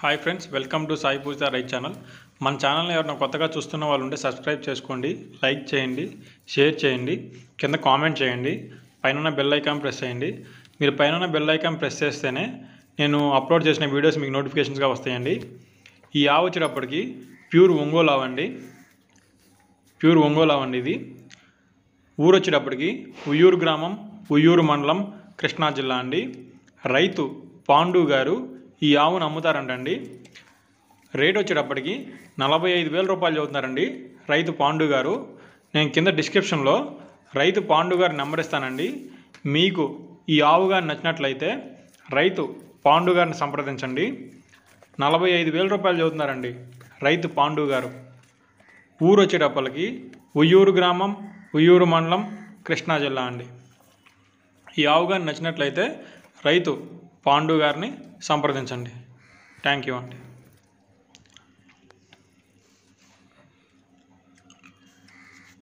hi friends welcome to Sai Pooja right channel మన ఛానల్ని ఎవరైనా కొత్తగా చూస్తున్న వాళ్ళు ఉంటే సబ్స్క్రైబ్ చేసుకోండి లైక్ చేయండి షేర్ చేయండి కింద కామెంట్ చేయండి పైన బెల్ ఐకాన్ ప్రెస్ చేయండి మీరు పైన బెల్ ఐకాన్ ప్రెస్ చేస్తేనే నేను అప్లోడ్ చేసిన వీడియోస్ మీకు నోటిఫికేషన్స్గా వస్తాయండి ఈ ఆవు వచ్చేటప్పటికి ప్యూర్ ఒంగోలు అవ్వండి ప్యూర్ ఒంగోలు అవ్వండి ఇది ఊరు వచ్చేటప్పటికి ఉయ్యూరు గ్రామం ఉయ్యూరు మండలం కృష్ణా జిల్లా అండి రైతు పాండు గారు ఈ ఆవును అమ్ముతారంటండి రేట్ వచ్చేటప్పటికి నలభై ఐదు వేల రూపాయలు చదువుతున్నారండి రైతు పాండు గారు నేను కింద డిస్క్రిప్షన్లో రైతు పాండు గారి నెంబర్ ఇస్తానండి మీకు ఈ ఆవు గారిని నచ్చినట్లయితే రైతు పాండు గారిని సంప్రదించండి నలభై ఐదు వేల రూపాయలు చదువుతున్నారండి రైతు పాండు గారు ఊరు వచ్చేటప్పటికి ఉయ్యూరు గ్రామం ఉయ్యూరు మండలం కృష్ణా జిల్లా అండి ఈ ఆవుగాని నచ్చినట్లయితే రైతు పాండు గారిని సంప్రదించండి థ్యాంక్ యూ అండి